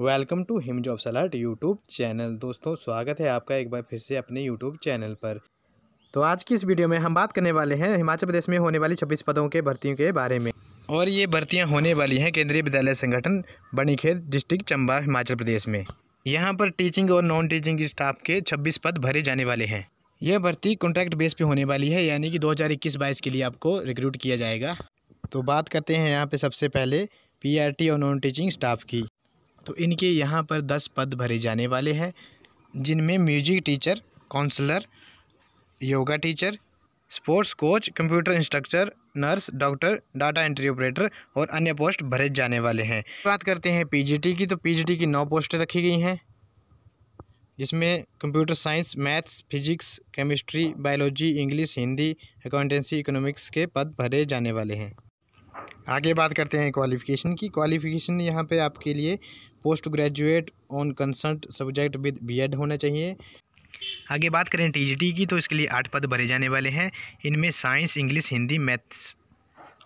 welcome to Him job सलाट YouTube channel दोस्तों स्वागत है आपका एक बार फिर से अपने यूट्यूब चैनल पर तो आज की इस वीडियो में हम बात करने वाले हैं हिमाचल प्रदेश में होने वाली छब्बीस पदों के भर्तियों के बारे में और ये भर्तियाँ होने वाली हैं केंद्रीय विद्यालय संगठन बनीखेत डिस्ट्रिक्ट चंबा हिमाचल प्रदेश में यहाँ पर टीचिंग और नॉन टीचिंग स्टाफ के छब्बीस पद भरे जाने वाले हैं यह भर्ती कॉन्ट्रैक्ट बेस पर होने वाली है यानी कि दो हज़ार के लिए आपको रिक्रूट किया जाएगा तो बात करते हैं यहाँ पर सबसे पहले पी और नॉन टीचिंग स्टाफ की तो इनके यहाँ पर दस पद भरे जाने वाले हैं जिनमें music teacher counsellor yoga teacher sports coach computer instructor nurse doctor data entry operator और अन्य पोस्ट भरे जाने वाले हैं बात करते हैं पीजीटी की तो पीजीटी की नौ पोस्टें रखी गई हैं जिसमें computer science maths physics chemistry biology English Hindi accountancy economics के पद भरे जाने वाले हैं आगे बात करते हैं क्वालिफ़िकेशन की क्वालिफ़िकेशन यहाँ पर आपके लिए post graduate on concert subject with BEd होना चाहिए आगे बात करें टीजीटी की तो इसके लिए आठ पद भरे जाने वाले हैं इनमें साइंस इंग्लिश हिंदी मैथ्स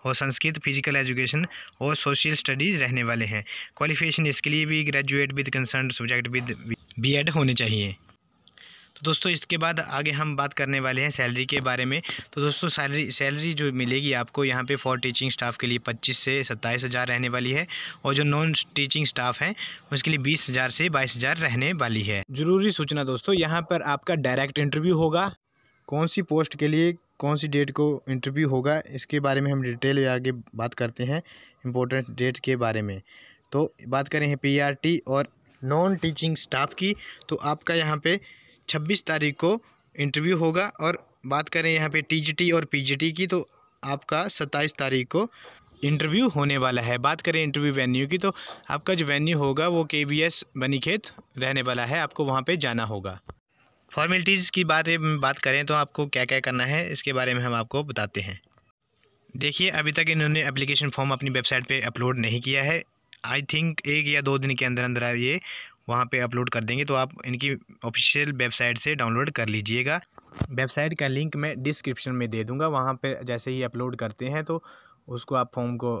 और संस्कृत फिजिकल एजुकेशन और सोशल स्टडीज़ रहने वाले हैं क्वालिफिकेशन इसके लिए भी graduate with concern subject with BEd होने चाहिए तो दोस्तों इसके बाद आगे हम बात करने वाले हैं सैलरी के बारे में तो दोस्तों सैलरी सैलरी जो मिलेगी आपको यहाँ पे फॉर टीचिंग स्टाफ के लिए पच्चीस से सत्ताईस हज़ार रहने वाली है और जो नॉन टीचिंग स्टाफ हैं उसके लिए बीस हज़ार से बाईस हज़ार रहने वाली है ज़रूरी सूचना दोस्तों यहाँ पर आपका डायरेक्ट इंटरव्यू होगा कौन सी पोस्ट के लिए कौन सी डेट को इंटरव्यू होगा इसके बारे में हम डिटेल में आगे बात करते हैं इम्पोर्टेंट डेट के बारे में तो बात करें हैं टी और नॉन टीचिंग स्टाफ की तो आपका यहाँ पर छब्बीस तारीख को इंटरव्यू होगा और बात करें यहाँ पे टीजीटी और पीजीटी की तो आपका सत्ताईस तारीख को इंटरव्यू होने वाला है बात करें इंटरव्यू वेन्यू की तो आपका जो वेन्यू होगा वो के बी एस रहने वाला है आपको वहाँ पर जाना होगा फॉर्मेलिटीज़ की बात बात करें तो आपको क्या क्या करना है इसके बारे में हम आपको बताते हैं देखिए अभी तक इन्होंने एप्लीकेशन फॉर्म अपनी वेबसाइट पे अपलोड नहीं किया है आई थिंक एक या दो दिन के अंदर अंदर ये वहाँ पे अपलोड कर देंगे तो आप इनकी ऑफिशियल वेबसाइट से डाउनलोड कर लीजिएगा वेबसाइट का लिंक मैं डिस्क्रिप्शन में दे दूँगा वहाँ पर जैसे ही अपलोड करते हैं तो उसको आप फॉर्म को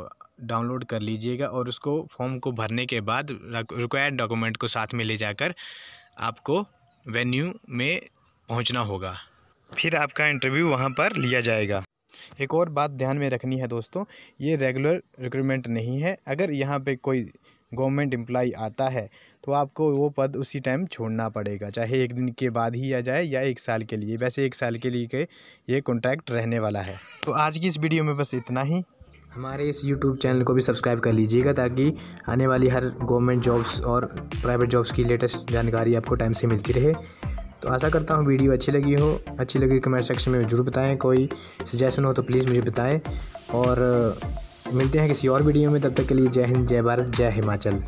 डाउनलोड कर लीजिएगा और उसको फॉर्म को भरने के बाद रिक्वायर्ड डॉक्यूमेंट को साथ में ले जाकर आपको वेन्यू में पहुंचना होगा फिर आपका इंटरव्यू वहां पर लिया जाएगा एक और बात ध्यान में रखनी है दोस्तों ये रेगुलर रिक्रूटमेंट नहीं है अगर यहाँ पे कोई गवर्नमेंट एम्प्लाई आता है तो आपको वो पद उसी टाइम छोड़ना पड़ेगा चाहे एक दिन के बाद ही आ जाए या एक साल के लिए वैसे एक साल के लिए के ये कॉन्ट्रैक्ट रहने वाला है तो आज की इस वीडियो में बस इतना ही हमारे इस YouTube चैनल को भी सब्सक्राइब कर लीजिएगा ताकि आने वाली हर गवर्नमेंट जॉब्स और प्राइवेट जॉब्स की लेटेस्ट जानकारी आपको टाइम से मिलती रहे तो आशा करता हूँ वीडियो अच्छी लगी हो अच्छी लगी कमेंट सेक्शन में ज़रूर बताएं कोई सजेशन हो तो प्लीज़ मुझे बताएं और मिलते हैं किसी और वीडियो में तब तक के लिए जय हिंद जय भारत जय हिमाचल